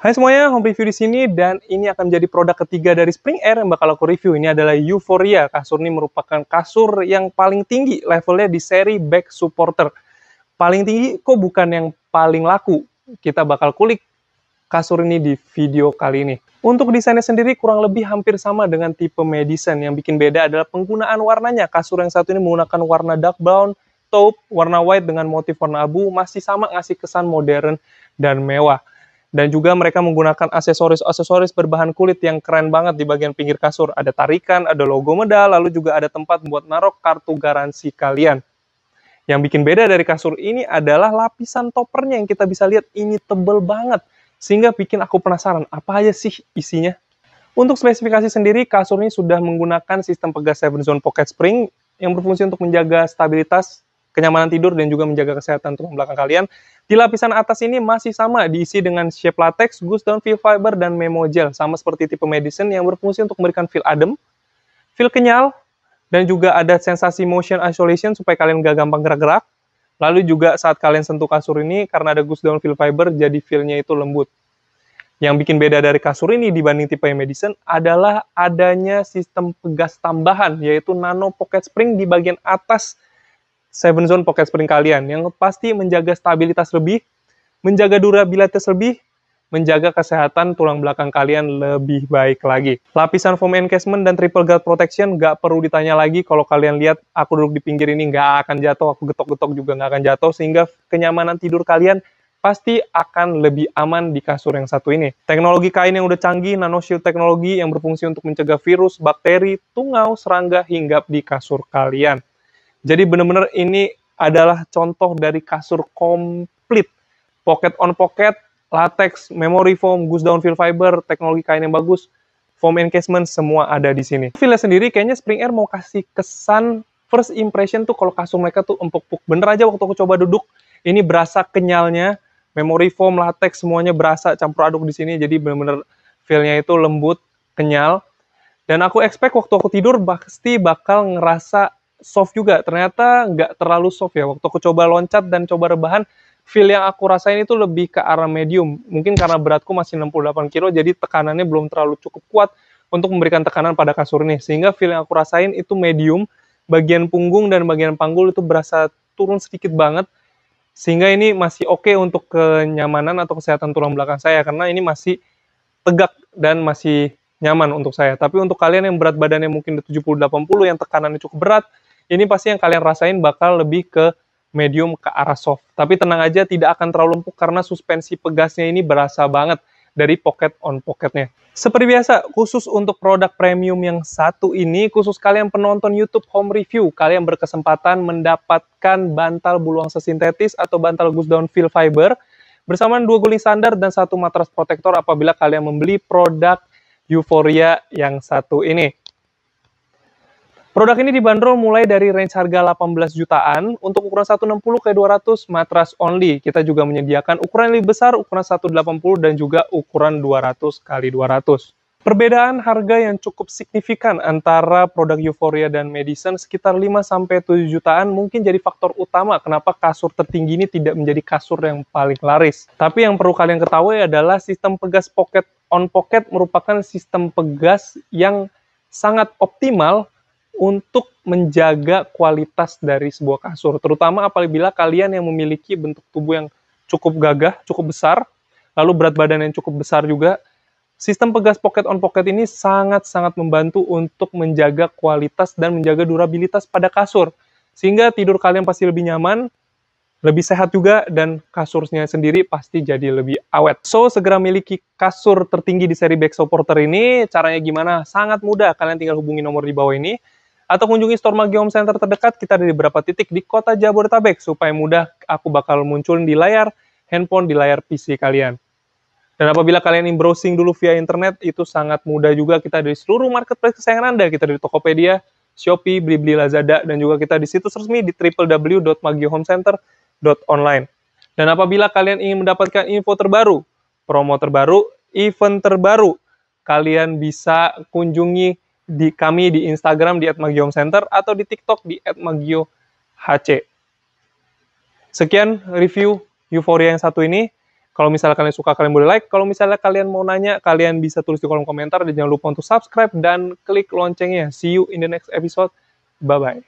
Hai semuanya, home review di sini dan ini akan menjadi produk ketiga dari Spring Air yang bakal aku review. Ini adalah Euphoria. Kasur ini merupakan kasur yang paling tinggi levelnya di seri back supporter. Paling tinggi kok bukan yang paling laku. Kita bakal kulik kasur ini di video kali ini. Untuk desainnya sendiri kurang lebih hampir sama dengan tipe Madison. Yang bikin beda adalah penggunaan warnanya. Kasur yang satu ini menggunakan warna dark brown, taupe, warna white dengan motif warna abu, masih sama ngasih kesan modern dan mewah. Dan juga mereka menggunakan aksesoris-aksesoris berbahan kulit yang keren banget di bagian pinggir kasur. Ada tarikan, ada logo medal, lalu juga ada tempat buat narok kartu garansi kalian. Yang bikin beda dari kasur ini adalah lapisan toppernya yang kita bisa lihat ini tebel banget. Sehingga bikin aku penasaran, apa aja sih isinya? Untuk spesifikasi sendiri, kasurnya sudah menggunakan sistem pegas 7 Zone Pocket Spring yang berfungsi untuk menjaga stabilitas kenyamanan tidur dan juga menjaga kesehatan tulang belakang kalian. Di lapisan atas ini masih sama diisi dengan shape latex, goose down feel fiber dan memo gel sama seperti tipe medicine yang berfungsi untuk memberikan feel adem, feel kenyal dan juga ada sensasi motion isolation supaya kalian gak gampang gerak-gerak. Lalu juga saat kalian sentuh kasur ini karena ada goose down feel fiber jadi feelnya itu lembut. Yang bikin beda dari kasur ini dibanding tipe medicine adalah adanya sistem pegas tambahan yaitu nano pocket spring di bagian atas Seven zone pocket spring kalian yang pasti menjaga stabilitas lebih, menjaga durabilitas lebih, menjaga kesehatan tulang belakang kalian lebih baik lagi. Lapisan foam encasement dan triple guard protection nggak perlu ditanya lagi kalau kalian lihat aku duduk di pinggir ini nggak akan jatuh, aku getok-getok juga nggak akan jatuh sehingga kenyamanan tidur kalian pasti akan lebih aman di kasur yang satu ini. Teknologi kain yang udah canggih, nanoshield teknologi yang berfungsi untuk mencegah virus, bakteri, tungau, serangga, hinggap di kasur kalian. Jadi benar-benar ini adalah contoh dari kasur komplit. Pocket on pocket, latex, memory foam, goose down fill fiber, teknologi kain yang bagus, foam encasement, semua ada di sini. Feelnya sendiri kayaknya Spring Air mau kasih kesan first impression tuh kalau kasur mereka tuh empuk-empuk. Bener aja waktu aku coba duduk, ini berasa kenyalnya, memory foam, latex, semuanya berasa campur aduk di sini, jadi benar-benar feelnya itu lembut, kenyal. Dan aku expect waktu aku tidur pasti bakal ngerasa soft juga ternyata nggak terlalu soft ya waktu aku coba loncat dan coba rebahan feel yang aku rasain itu lebih ke arah medium mungkin karena beratku masih 68 kilo jadi tekanannya belum terlalu cukup kuat untuk memberikan tekanan pada kasur ini sehingga feel yang aku rasain itu medium bagian punggung dan bagian panggul itu berasa turun sedikit banget sehingga ini masih oke okay untuk kenyamanan atau kesehatan tulang belakang saya karena ini masih tegak dan masih nyaman untuk saya. Tapi untuk kalian yang berat badannya mungkin di 70-80 yang tekanannya cukup berat, ini pasti yang kalian rasain bakal lebih ke medium ke arah soft. Tapi tenang aja tidak akan terlalu empuk karena suspensi pegasnya ini berasa banget dari pocket on pocketnya. Seperti biasa, khusus untuk produk premium yang satu ini, khusus kalian penonton YouTube Home Review, kalian berkesempatan mendapatkan bantal bulu angsa sintetis atau bantal goose down fill fiber bersamaan dua guling standar dan satu matras protektor apabila kalian membeli produk Euphoria yang satu ini. Produk ini dibanderol mulai dari range harga 18 jutaan untuk ukuran 160 ke 200 matras only. Kita juga menyediakan ukuran lebih besar, ukuran 180 dan juga ukuran 200 kali 200. Perbedaan harga yang cukup signifikan antara produk Euphoria dan Medicine sekitar 5 7 jutaan mungkin jadi faktor utama kenapa kasur tertinggi ini tidak menjadi kasur yang paling laris. Tapi yang perlu kalian ketahui adalah sistem pegas pocket on pocket merupakan sistem pegas yang sangat optimal untuk menjaga kualitas dari sebuah kasur, terutama apabila kalian yang memiliki bentuk tubuh yang cukup gagah, cukup besar, lalu berat badan yang cukup besar juga. Sistem pegas pocket on pocket ini sangat-sangat membantu untuk menjaga kualitas dan menjaga durabilitas pada kasur, sehingga tidur kalian pasti lebih nyaman, lebih sehat juga, dan kasurnya sendiri pasti jadi lebih awet. So, segera miliki kasur tertinggi di seri back supporter ini. Caranya gimana? Sangat mudah, kalian tinggal hubungi nomor di bawah ini atau kunjungi store Magi Home Center terdekat kita ada di beberapa titik di kota Jabodetabek supaya mudah aku bakal muncul di layar handphone di layar PC kalian. Dan apabila kalian ingin browsing dulu via internet itu sangat mudah juga kita dari seluruh marketplace kesayangan Anda kita dari Tokopedia, Shopee, Blibli, Lazada dan juga kita di situs resmi di www.magihomecenter.online. Dan apabila kalian ingin mendapatkan info terbaru, promo terbaru, event terbaru, kalian bisa kunjungi di kami di Instagram di @magiomcenter atau di TikTok di @magiohc. Sekian review Euforia yang satu ini. Kalau misalnya kalian suka, kalian boleh like. Kalau misalnya kalian mau nanya, kalian bisa tulis di kolom komentar. Dan jangan lupa untuk subscribe dan klik loncengnya. See you in the next episode. Bye-bye.